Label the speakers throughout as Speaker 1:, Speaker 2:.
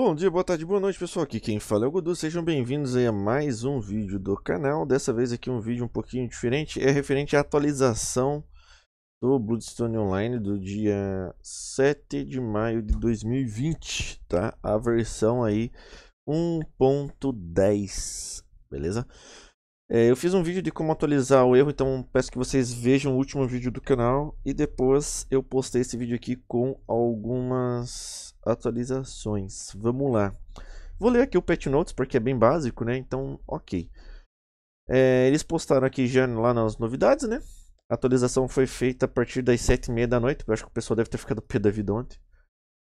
Speaker 1: Bom dia, boa tarde, boa noite pessoal, aqui quem fala é o Godu, sejam bem-vindos a mais um vídeo do canal, dessa vez aqui um vídeo um pouquinho diferente, é referente à atualização do Bloodstone Online do dia 7 de maio de 2020, tá? A versão aí 1.10, beleza? É, eu fiz um vídeo de como atualizar o erro, então peço que vocês vejam o último vídeo do canal. E depois eu postei esse vídeo aqui com algumas atualizações. Vamos lá. Vou ler aqui o patch notes porque é bem básico, né? Então, ok. É, eles postaram aqui já lá nas novidades, né? A atualização foi feita a partir das 7h30 da noite. Eu acho que o pessoal deve ter ficado pé da vida ontem.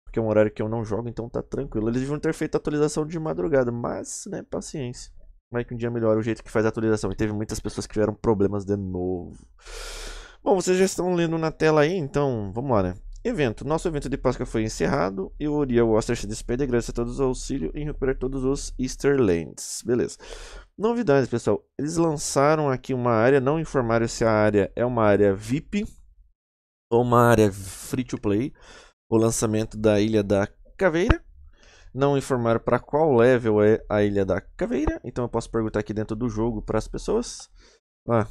Speaker 1: Porque é um horário que eu não jogo, então tá tranquilo. Eles deviam ter feito a atualização de madrugada, mas, né, paciência. Vai que um dia melhora o jeito que faz a atualização. E teve muitas pessoas que tiveram problemas de novo. Bom, vocês já estão lendo na tela aí, então vamos lá, né? Evento. Nosso evento de Páscoa foi encerrado e o Oriel Oster se despede graças a todos os auxílios em recuperar todos os Easterlands. Beleza. Novidades, pessoal. Eles lançaram aqui uma área, não informaram se a área é uma área VIP ou uma área free to play. O lançamento da Ilha da Caveira não informar para qual level é a Ilha da Caveira. Então eu posso perguntar aqui dentro do jogo para as pessoas. Ah,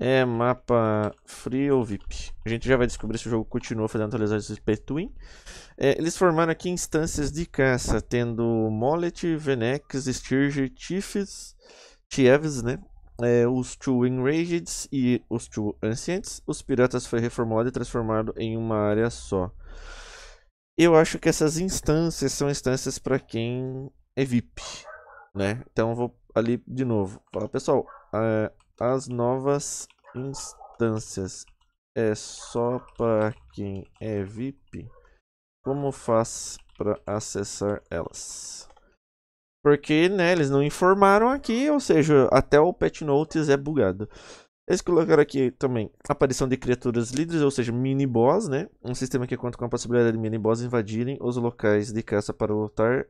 Speaker 1: é mapa free ou VIP? A gente já vai descobrir se o jogo continua fazendo atualizações Petwin. É, eles formaram aqui instâncias de caça, tendo Mollet, Venex, Sturge, Chiefs, Chieves, né? É, os Two Enraged e os Two Ancients. Os piratas foi reformulado e transformado em uma área só. Eu acho que essas instâncias são instâncias para quem é VIP, né? Então vou ali de novo. Fala, pessoal, eh, as novas instâncias é só para quem é VIP. Como faz para acessar elas? Porque, né, eles não informaram aqui, ou seja, até o Pet Notes é bugado. Eles colocaram aqui também aparição de criaturas líderes, ou seja, mini-boss, né? Um sistema que conta com a possibilidade de mini-boss invadirem os locais de caça para lutar.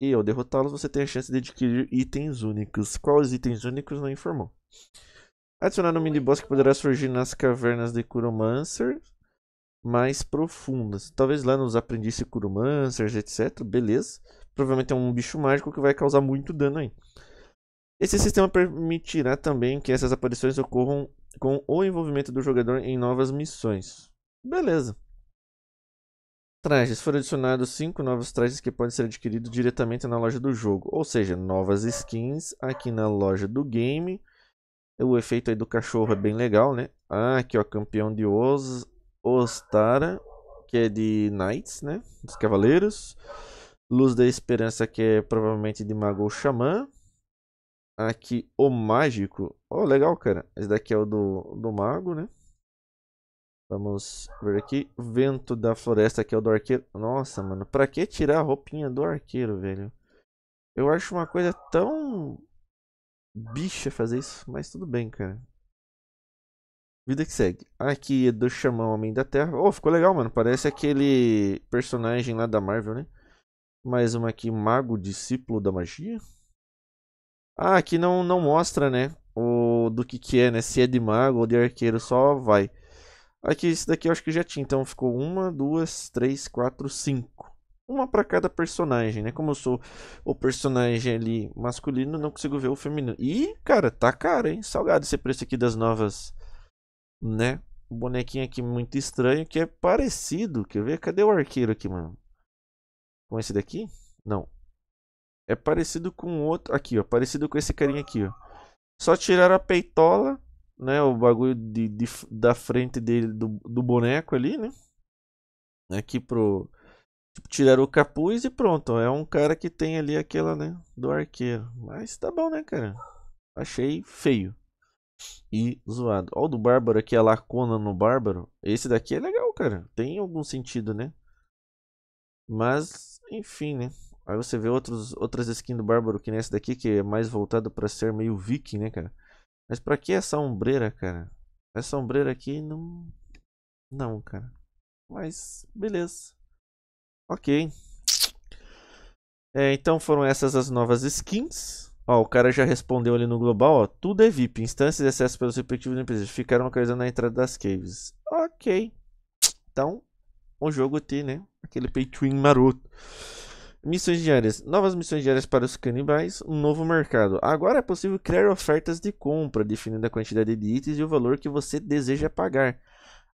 Speaker 1: E ao derrotá-los, você tem a chance de adquirir itens únicos. Quais itens únicos não informou. Adicionar um mini-boss que poderá surgir nas cavernas de Kuromancer mais profundas. Talvez lá nos aprendizes Kuromancers, etc. Beleza. Provavelmente é um bicho mágico que vai causar muito dano aí. Esse sistema permitirá também que essas aparições ocorram com o envolvimento do jogador em novas missões. Beleza. Trajes. Foram adicionados 5 novos trajes que podem ser adquiridos diretamente na loja do jogo. Ou seja, novas skins aqui na loja do game. O efeito aí do cachorro é bem legal, né? Ah, aqui ó, campeão de Oz, Ostara, que é de Knights, né? Dos Cavaleiros. Luz da Esperança, que é provavelmente de Mago ou Xamã. Aqui, o mágico. oh, legal, cara. Esse daqui é o do, do mago, né? Vamos ver aqui. Vento da floresta, que é o do arqueiro. Nossa, mano. Pra que tirar a roupinha do arqueiro, velho? Eu acho uma coisa tão... Bicha fazer isso. Mas tudo bem, cara. Vida que segue. Aqui é do chamão Homem da Terra. Oh, ficou legal, mano. Parece aquele personagem lá da Marvel, né? Mais uma aqui, Mago Discípulo da Magia. Ah, aqui não, não mostra, né? O do que que é, né? Se é de mago ou de arqueiro, só vai. Aqui, esse daqui eu acho que já tinha. Então ficou uma, duas, três, quatro, cinco. Uma para cada personagem, né? Como eu sou o personagem ali masculino, não consigo ver o feminino. E, cara, tá caro, hein? Salgado esse preço aqui das novas, né? Bonequinho aqui muito estranho, que é parecido. Quer ver? Cadê o arqueiro aqui, mano? Com esse daqui? Não. É parecido com outro. Aqui, ó. Parecido com esse carinha aqui, ó. Só tiraram a peitola, né? O bagulho de, de da frente dele, do, do boneco ali, né? Aqui pro. Tipo, tiraram o capuz e pronto. Ó. É um cara que tem ali aquela, né? Do arqueiro. Mas tá bom, né, cara? Achei feio. E zoado. Ó, o do Bárbaro aqui, a lacona no Bárbaro. Esse daqui é legal, cara. Tem algum sentido, né? Mas, enfim, né? Aí você vê outros, outras skins do Bárbaro, que nessa daqui, que é mais voltado pra ser meio viking, né, cara? Mas pra que essa ombreira, cara? Essa ombreira aqui não... Não, cara. Mas, beleza. Ok. É, então foram essas as novas skins. Ó, o cara já respondeu ali no global, ó. Tudo é VIP. Instâncias de acesso pelos respectivos empresas ficaram localizadas na entrada das caves. Ok. Então, o jogo tem, né? Aquele pay maroto. Missões diárias. Novas missões diárias para os canibais. Um novo mercado. Agora é possível criar ofertas de compra, definindo a quantidade de itens e o valor que você deseja pagar.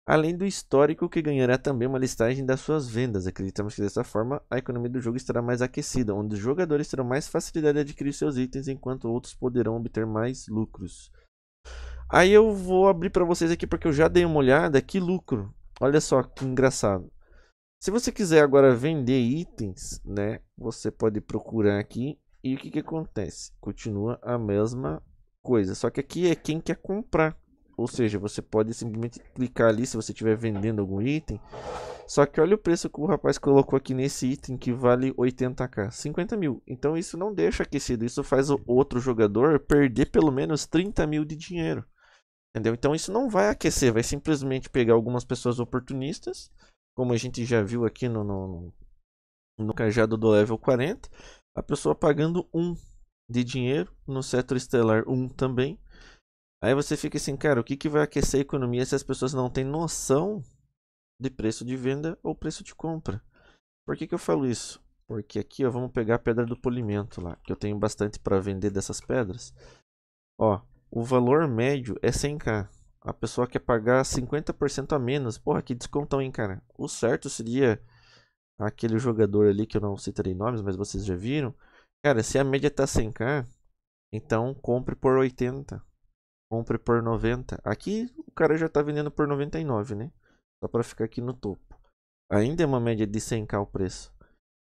Speaker 1: Além do histórico, que ganhará também uma listagem das suas vendas. Acreditamos que dessa forma a economia do jogo estará mais aquecida, onde os jogadores terão mais facilidade de adquirir seus itens, enquanto outros poderão obter mais lucros. Aí eu vou abrir para vocês aqui porque eu já dei uma olhada. Que lucro! Olha só que engraçado. Se você quiser agora vender itens, né? Você pode procurar aqui e o que, que acontece? Continua a mesma coisa, só que aqui é quem quer comprar. Ou seja, você pode simplesmente clicar ali se você estiver vendendo algum item. Só que olha o preço que o rapaz colocou aqui nesse item que vale 80k, 50 mil. Então isso não deixa aquecido, isso faz o outro jogador perder pelo menos 30 mil de dinheiro. Entendeu? Então isso não vai aquecer, vai simplesmente pegar algumas pessoas oportunistas como a gente já viu aqui no, no, no cajado do level 40, a pessoa pagando 1 de dinheiro, no setor estelar 1 também. Aí você fica assim, cara, o que, que vai aquecer a economia se as pessoas não têm noção de preço de venda ou preço de compra? Por que, que eu falo isso? Porque aqui ó, vamos pegar a pedra do polimento lá, que eu tenho bastante para vender dessas pedras. Ó, o valor médio é 100k a pessoa quer pagar 50% a menos. Porra, que descontão, hein, cara? O certo seria aquele jogador ali que eu não citarei nomes, mas vocês já viram. Cara, se a média tá 100k, então compre por 80. Compre por 90. Aqui o cara já tá vendendo por 99, né? Só para ficar aqui no topo. Ainda é uma média de 100k o preço.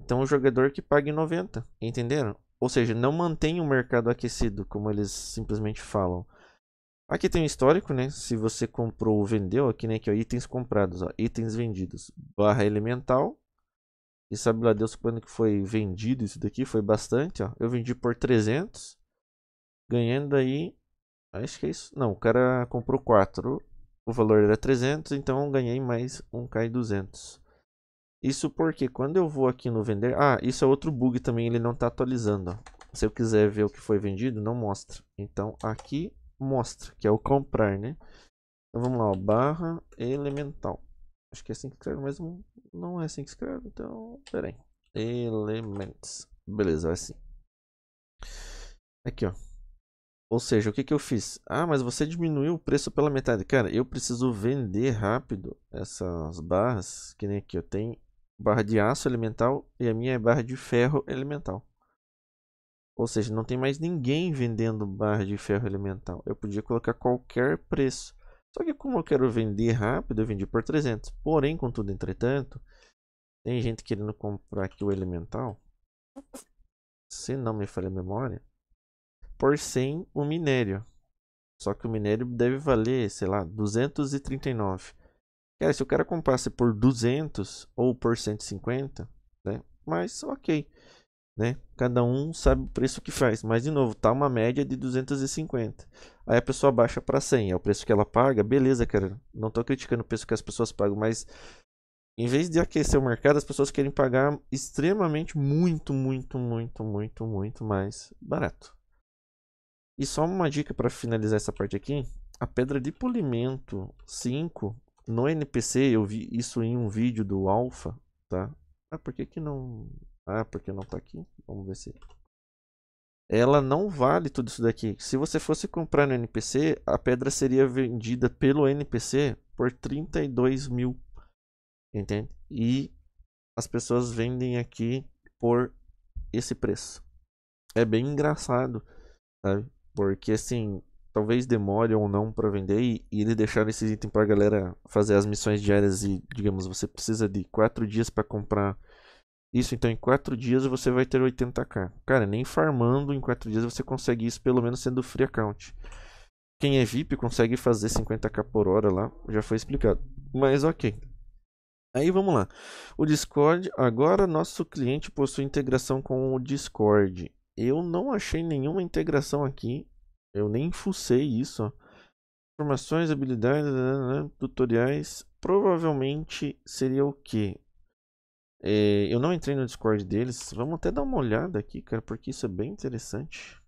Speaker 1: Então o jogador que pague 90, entenderam? Ou seja, não mantém o mercado aquecido, como eles simplesmente falam. Aqui tem o histórico, né? Se você comprou ou vendeu, aqui, né? que itens comprados, ó, itens vendidos. Barra elemental. E sabe lá Deus quando que foi vendido isso daqui? Foi bastante, ó. Eu vendi por 300. Ganhando aí... Acho que é isso. Não, o cara comprou 4. O valor era 300, então ganhei mais 1k e 200. Isso porque quando eu vou aqui no vender... Ah, isso é outro bug também, ele não está atualizando. Ó. Se eu quiser ver o que foi vendido, não mostra. Então aqui mostra, que é o comprar, né? Então vamos lá, ó, barra elemental. Acho que é assim que escreve, mas não, não é assim que escreve, então pera aí. Elements. Beleza, vai é assim. Aqui, ó. Ou seja, o que, que eu fiz? Ah, mas você diminuiu o preço pela metade. Cara, eu preciso vender rápido essas barras, que nem aqui, eu tenho barra de aço elemental e a minha é barra de ferro elemental. Ou seja, não tem mais ninguém vendendo barra de ferro elemental. Eu podia colocar qualquer preço. Só que como eu quero vender rápido, eu vendi por 300. Porém, contudo, entretanto, tem gente querendo comprar aqui o elemental. Se não me falha a memória. Por 100 o minério. Só que o minério deve valer, sei lá, 239. Cara, se o cara comprasse por 200 ou por 150, né? Mas ok né? Cada um sabe o preço que faz, mas de novo, tá uma média de 250. Aí a pessoa baixa para 100, é o preço que ela paga, beleza, cara. Não tô criticando o preço que as pessoas pagam, mas em vez de aquecer o mercado, as pessoas querem pagar extremamente muito, muito, muito, muito, muito mais barato. E só uma dica para finalizar essa parte aqui, a pedra de polimento 5 no NPC, eu vi isso em um vídeo do Alpha, tá? Ah, por que que não ah, porque não está aqui? Vamos ver se... Ela não vale tudo isso daqui. Se você fosse comprar no NPC, a pedra seria vendida pelo NPC por 32 mil. Entende? E as pessoas vendem aqui por esse preço. É bem engraçado, sabe? Porque assim, talvez demore ou não para vender e, e eles deixaram esse item para galera fazer as missões diárias e, digamos, você precisa de 4 dias para comprar isso, então, em 4 dias você vai ter 80k. Cara, nem farmando em 4 dias você consegue isso, pelo menos sendo free account. Quem é VIP consegue fazer 50k por hora lá, já foi explicado. Mas ok. Aí vamos lá. O Discord, agora nosso cliente possui integração com o Discord. Eu não achei nenhuma integração aqui. Eu nem fucei isso. Informações, habilidades, né, né, né, tutoriais. Provavelmente seria o que? É, eu não entrei no Discord deles. Vamos até dar uma olhada aqui, cara, porque isso é bem interessante.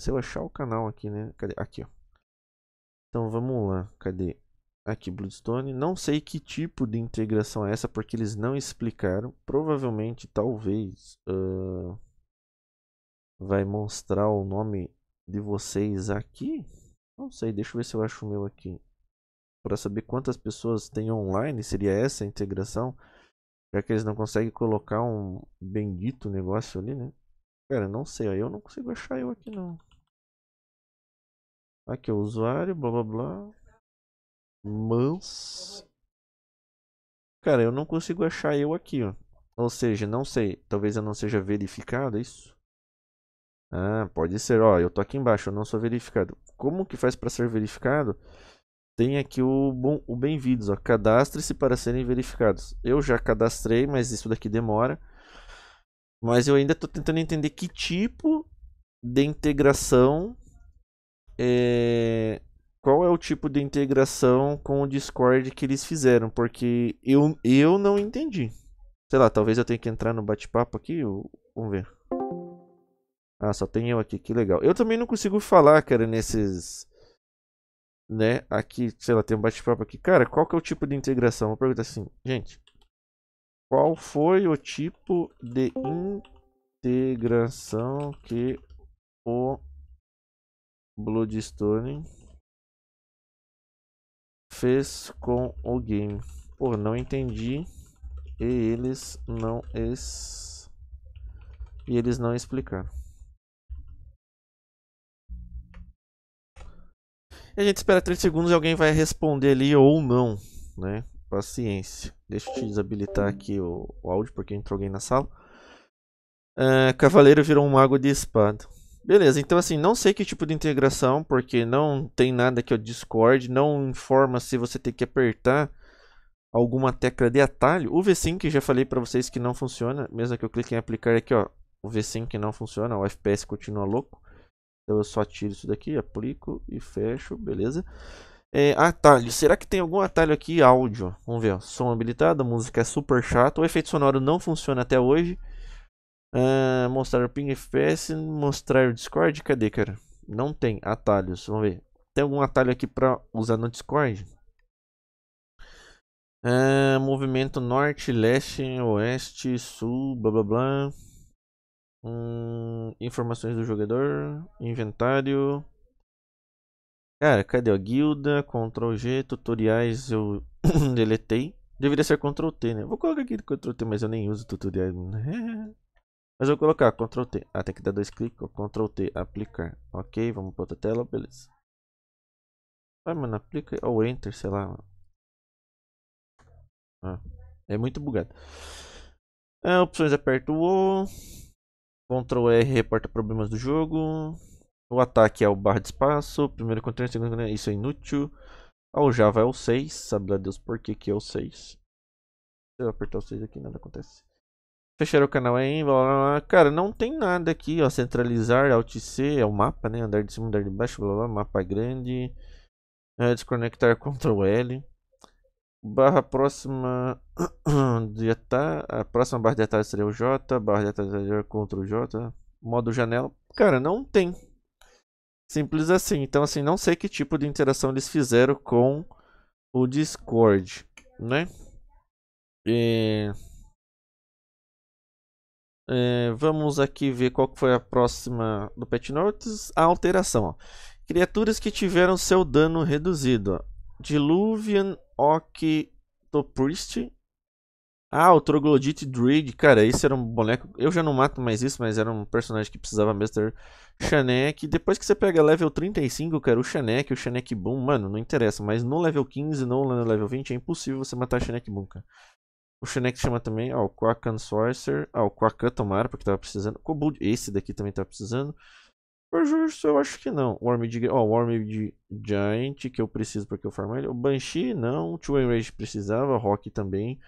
Speaker 1: Se eu achar o canal aqui, né? Cadê? Aqui, ó. Então vamos lá. Cadê? Aqui, Bloodstone. Não sei que tipo de integração é essa, porque eles não explicaram. Provavelmente, talvez. Uh, vai mostrar o nome de vocês aqui. Não sei, deixa eu ver se eu acho o meu aqui. Para saber quantas pessoas tem online, seria essa a integração? Já que eles não conseguem
Speaker 2: colocar um bendito negócio ali, né? Cara, não sei, ó. Eu não consigo achar eu aqui, não. Aqui, o usuário, blá blá blá. Mans. Cara, eu não consigo achar eu aqui, ó. Ou
Speaker 1: seja, não sei. Talvez eu não seja verificado, é isso? Ah, pode ser. Ó, eu tô aqui embaixo, eu não sou verificado. Como que faz para ser verificado? Tem aqui o, bom, o bem-vindos, cadastre-se para serem verificados. Eu já cadastrei, mas isso daqui demora. Mas eu ainda estou tentando entender que tipo de integração é, qual é o tipo de integração com o Discord que eles fizeram, porque eu, eu não entendi. Sei lá, talvez eu tenha que entrar no bate-papo aqui, vamos ver. Ah, só tem eu aqui, que legal. Eu também não consigo falar, cara, nesses né? Aqui, sei lá, tem um bate-papo aqui. Cara, qual que é o tipo de integração? Uma pergunta assim, gente. Qual foi o
Speaker 2: tipo de integração que o Bloodstone fez com o game? Pô, não entendi. E eles não
Speaker 1: es... e eles não explicaram. a gente espera 30 segundos e alguém vai responder ali ou não, né? Paciência. Deixa eu te desabilitar aqui o, o áudio, porque entrou alguém na sala. Uh, Cavaleiro virou um mago de espada. Beleza, então assim, não sei que tipo de integração, porque não tem nada que o Discord, não informa se você tem que apertar alguma tecla de atalho. O VSync, já falei para vocês que não funciona, mesmo que eu clique em aplicar aqui, ó, o VSync não funciona, o FPS continua louco. Então eu só tiro isso daqui, aplico e fecho, beleza? É, atalho, será que tem algum atalho aqui áudio? Vamos ver, ó. som habilitado, a música é super chata, o efeito sonoro não funciona até hoje. Uh, mostrar o ping FPS, mostrar o Discord, cadê cara? Não tem atalhos, vamos ver. Tem algum atalho aqui para usar no Discord? Uh, movimento norte, leste, oeste, sul, blá blá blá. Hum, informações do jogador, inventário. Cara, cadê a guilda? Ctrl G, tutoriais eu deletei. Deveria ser Ctrl T, né? Vou colocar aqui Ctrl T, mas eu nem uso tutoriais. mas eu vou colocar Ctrl T. Ah, tem que dar dois cliques. Ctrl T, aplicar.
Speaker 2: Ok, vamos para outra tela, beleza. Vai, ah, mano, aplica ou Enter, sei lá. Ah, é muito bugado.
Speaker 1: É, opções, aperto O. Ctrl R reporta problemas do jogo. O ataque é o barra de espaço. Primeiro contra segundo controle. Isso é inútil. Ao ah, Java é o 6. Sabe lá Deus por que, que é o 6. Se eu apertar o 6 aqui, nada acontece. Fechar o canal aí, blá, blá, blá. Cara, não tem nada aqui, ó. Centralizar, Alt C, é o mapa, né? Andar de cima, andar de baixo, blá blá. Mapa grande. É, desconectar Ctrl L barra próxima de atalho, a próxima barra de atalho seria o J, barra de atalho seria contra J, modo janela, cara, não tem. Simples assim, então assim, não sei que tipo de interação eles fizeram com o Discord, né? E... É. é, vamos aqui ver qual foi a próxima do Pet Notes. A alteração. Ó. Criaturas que tiveram seu dano reduzido. Ó. Diluvian Octopriest. Ah, o Troglodite Druid. Cara, esse era um boneco. Eu já não mato mais isso, mas era um personagem que precisava mesmo ter Shanek. Depois que você pega level 35, cara, o Shanek, o Shanek Boom, mano, não interessa. Mas no level 15, no level 20, é impossível você matar Shanek Boom, cara. O Shanek chama também, ó, ah, o Quakan Sorcerer. Ó, ah, o Quakan tomara, porque tava precisando. Esse daqui também tava precisando. Urso, eu acho que não. Wormid, ó, oh, Wormid Giant, que eu preciso porque eu farmo ele. O Banshee, não. Two Enrage precisava, Rock também.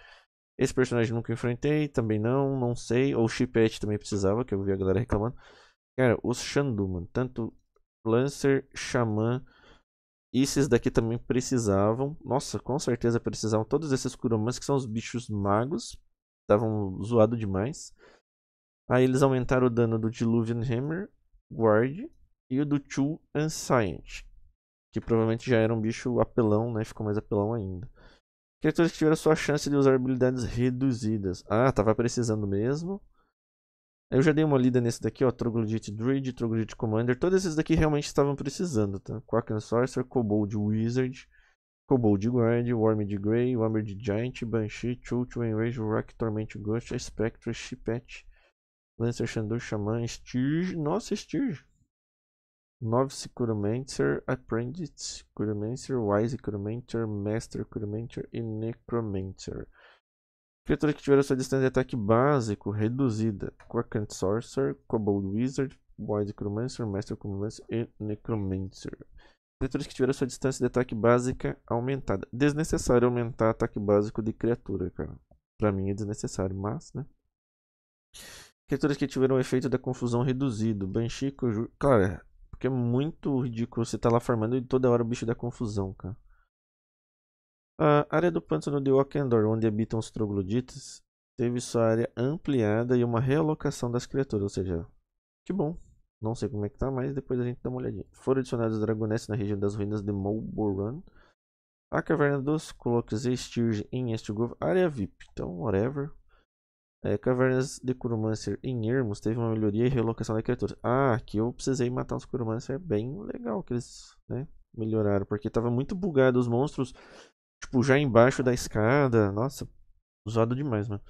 Speaker 1: Esse personagem nunca enfrentei, também não, não sei. Ou Chipette também precisava, que eu vi a galera reclamando. Cara, os Shandu, mano. Tanto Lancer, Xamã, esses daqui também precisavam. Nossa, com certeza precisavam. Todos esses Kuromans, que são os bichos magos. Estavam zoado demais. Aí eles aumentaram o dano do Diluvian Hammer. Guard e o do Chu Ancient. que provavelmente já era um bicho apelão, né? Ficou mais apelão ainda. Criaturas que tiveram sua chance de usar habilidades reduzidas. Ah, tava precisando mesmo. Eu já dei uma lida nesse daqui, ó, Troglodyte Druid, Troglodyte Commander. Todos esses daqui realmente estavam precisando, tá? Quacken Sorcerer, Kobold Wizard, Kobold Guard, Wormed Grey, Wormed Giant, Banshee, Chult, Enrage, Rock, Torment Ghost, Spectre, Chipet, Lancer, Xandu, Xamã, Stirge. Nossa, Stirge. Novice, Sicuromancer, Apprentice, Curomancer, Wise Curomancer, Master Curomancer e Necromancer. Criatura que tiver a sua distância de ataque básico reduzida. Quackant Sorcerer, Kobold Wizard, Wise Curomancer, Master Curomancer e Necromancer. Criaturas que tiveram sua distância de ataque básica aumentada. Desnecessário aumentar ataque básico de criatura, cara. Pra mim é desnecessário, mas, né? Criaturas que tiveram o efeito da confusão reduzido. Banshee, Conjuro... Cara, porque é muito ridículo você tá lá farmando e toda hora o bicho da confusão, cara. A área do pântano de Wakendor, onde habitam os trogloditas, teve sua área ampliada e uma realocação das criaturas, ou seja, que bom. Não sei como é que tá, mas depois a gente dá uma olhadinha. Foram adicionados dragonetes na região das ruínas de Mulboran. A caverna dos Cloques e em Eastgrove, área VIP. Então, whatever. É, Cavernas de Curomancer em Irmos teve uma melhoria e relocação da criatura. Ah, aqui eu precisei matar os é bem legal que eles né, melhoraram. Porque tava muito bugado os monstros, tipo, já embaixo da escada. Nossa, usado demais, mano.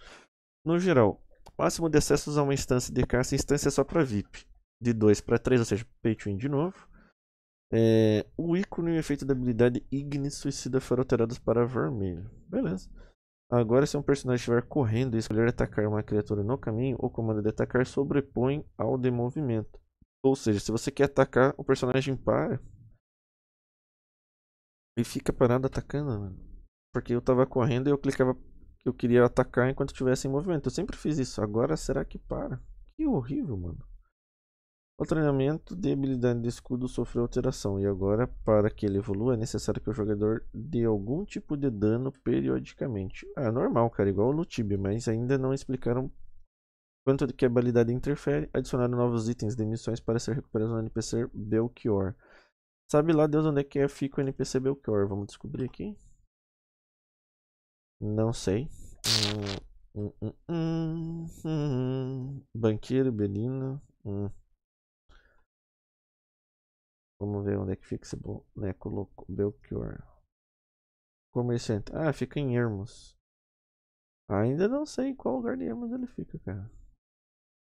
Speaker 1: No geral, máximo de acessos a uma instância de caça, instância só para VIP. De 2 para 3, ou seja, pay de novo. É, o ícone e o efeito da habilidade Ignis Suicida foram alterados para vermelho. Beleza. Agora, se um personagem estiver correndo e escolher atacar uma criatura no caminho, o comando de atacar sobrepõe ao de movimento. Ou seja, se você quer atacar, o personagem para e fica parado atacando, mano. Porque eu tava correndo e eu clicava que eu queria atacar enquanto estivesse em movimento. Eu sempre fiz isso. Agora será que para?
Speaker 2: Que horrível,
Speaker 1: mano. O treinamento de habilidade de escudo sofreu alteração, e agora, para que ele evolua, é necessário que o jogador dê algum tipo de dano periodicamente. Ah, é normal, cara, igual o Lutibia, mas ainda não explicaram quanto que a habilidade interfere. Adicionaram novos itens de missões para ser recuperado no NPC Belchior. Sabe lá Deus onde é que é fica o NPC Belchior, vamos descobrir aqui.
Speaker 2: Não sei. Hum, hum, hum, hum, hum. Banqueiro, Belina... Hum. Vamos ver onde é que fica esse boneco né, louco. Belchior. Comerciante. Ah, fica em Hermos. Ainda não sei em qual lugar de Hermos ele fica, cara.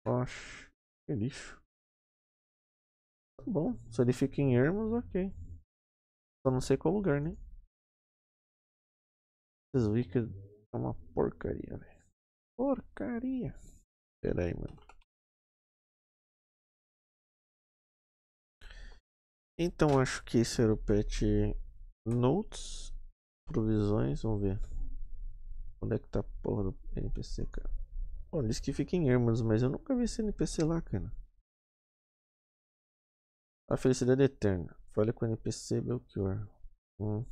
Speaker 2: Oxe, que lixo. Tá bom, se ele fica em Hermos, ok. Só não sei qual lugar, né? Esses Wicked é uma porcaria, velho. Porcaria. Pera aí, mano. Então acho que esse era o patch Notes. Provisões, vamos ver. Onde é que tá a porra do NPC, cara? Bom, diz que fica em Hermans, mas eu nunca vi esse NPC lá, cara. A felicidade eterna. Fale com o NPC Belchior. Hum.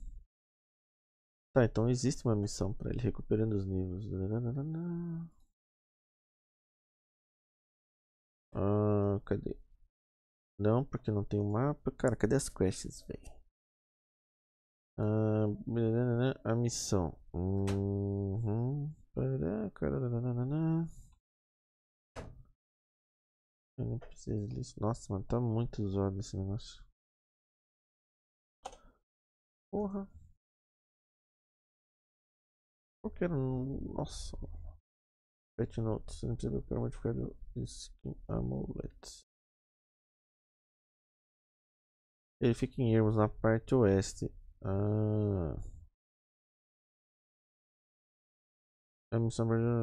Speaker 2: Tá, então existe uma missão pra ele recuperando os níveis. Ah, cadê? Não, porque não tem o um mapa. Cara, cadê as quests, velho? Ah,
Speaker 1: a missão. Uhum.
Speaker 2: Eu não preciso disso. Nossa, mano, tá muito zoado esse negócio. Porra. Eu quero. Nossa. Pet Notes. Não precisa para modificar o skin amulets. Ele fica em Ermos, na parte oeste. Ah.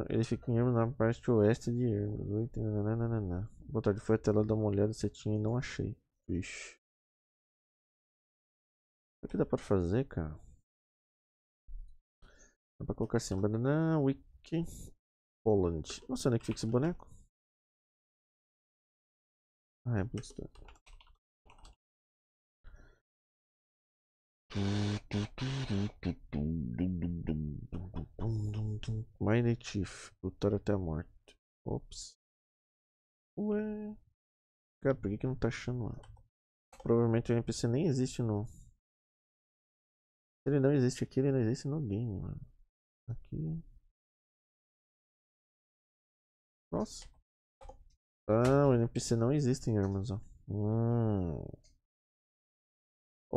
Speaker 2: Ele fica em Ermos, na parte oeste de Ermos. Boa tarde, foi até lá dar uma olhada se tinha e não achei. Vixe. O que dá pra fazer, cara? Dá pra colocar assim, banana wiki Poland. Nossa, onde é que fica esse boneco? Ah, é Bloodstone.
Speaker 1: Mighty Chief, lutar até a morte.
Speaker 2: Ops. Ué. Cara, por que, que não tá achando lá? Provavelmente o NPC nem existe no. Se ele não existe aqui, ele não existe no game, mano. Aqui. Nossa. Ah, o NPC não existe em Amazon. Hum.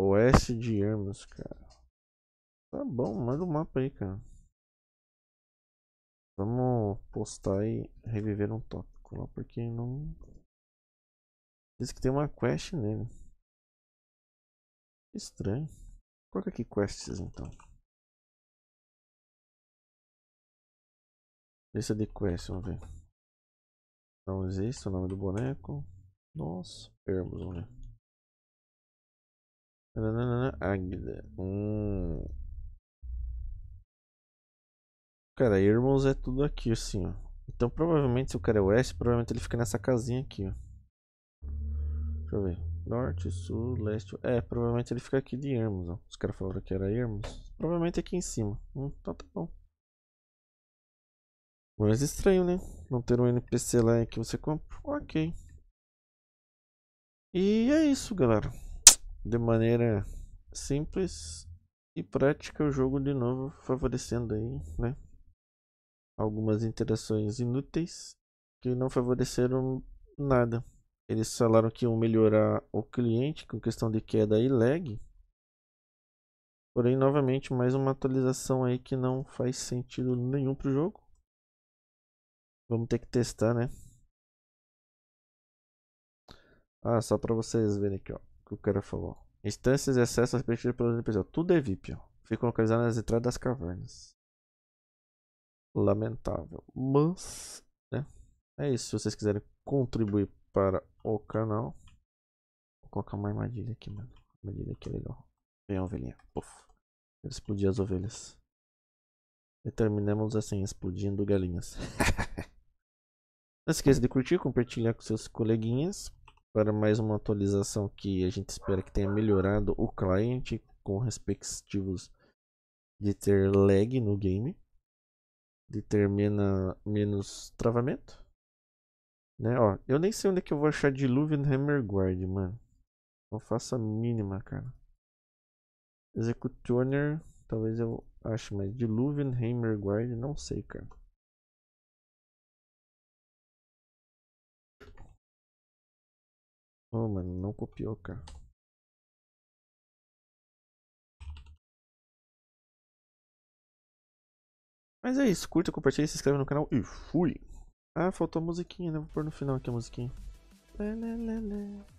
Speaker 2: Oeste de Hermes, cara. Tá bom, manda o um mapa aí, cara. Vamos postar e reviver um tópico lá, porque não... Diz que tem uma quest nele. Estranho. Coloca aqui quests, então. Lista de quests, vamos ver. Não existe o nome do boneco. Nossa, Hermes, vamos ver. Águida. Hum. Cara, Irmãos é tudo aqui, assim, ó. Então, provavelmente,
Speaker 1: se o cara é oeste, provavelmente ele fica nessa casinha aqui, ó. Deixa eu ver. Norte, sul, leste. É, provavelmente ele fica aqui de Irmos, ó. Os caras falaram que era Irmos. Provavelmente aqui em
Speaker 2: cima. Hum, tá, tá bom. Mas estranho, né? Não ter um NPC lá que você compra. Ok. E é isso,
Speaker 1: galera de maneira simples e prática o jogo de novo, favorecendo aí, né? Algumas interações inúteis que não favoreceram nada. Eles falaram que iam melhorar o cliente com questão de queda e lag. Porém, novamente, mais uma
Speaker 2: atualização aí que não faz sentido nenhum pro jogo. Vamos ter que testar, né? Ah, só para vocês verem aqui,
Speaker 1: ó que o cara falou. Instâncias e acessos respectivos pelos NPCs. Tudo é VIP, ó. Ficam localizadas nas entradas
Speaker 2: das cavernas. Lamentável. Mas, né? É isso. Se vocês quiserem contribuir para o canal. Vou colocar
Speaker 1: uma armadilha aqui, mano. Armadilha aqui é legal. Vem a ovelhinha. Puf. Quero explodir as ovelhas. E terminamos assim, explodindo galinhas. Não esqueça de curtir, compartilhar com seus coleguinhas para mais uma atualização que a gente espera que tenha melhorado o cliente com respectivos de ter lag no game, de ter mena, menos travamento. Né? Ó, eu nem sei onde é que eu vou achar Diluvian Hammer Guard, mano.
Speaker 2: Não faço a mínima, cara. Executioner, talvez eu ache, mas Diluvian Hammer Guard, não sei, cara. Oh, mano, não copiou, cara. Mas é isso, curta, compartilha, se inscreve no canal e fui! Ah,
Speaker 1: faltou a musiquinha, né? Vou pôr no final aqui a musiquinha.
Speaker 2: Lê, lê, lê,